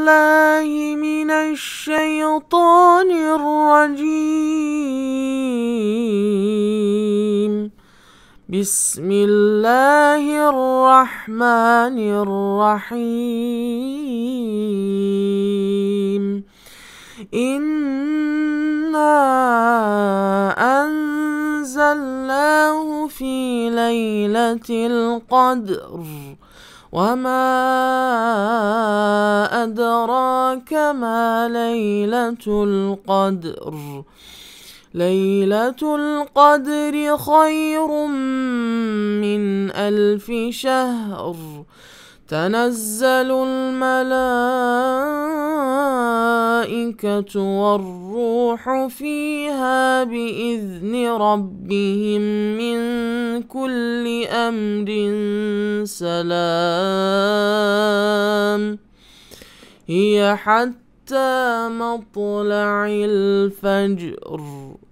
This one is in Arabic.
بالله من الشيطان الرجيم بسم الله الرحمن الرحيم إنا أنزلناه في ليلة القدر وما أدراك ما ليلة القدر ليلة القدر خير من ألف شهر تنزل الملائكة الملائكة والروح فيها بإذن ربهم من كل أمر سلام هي حتى مطلع الفجر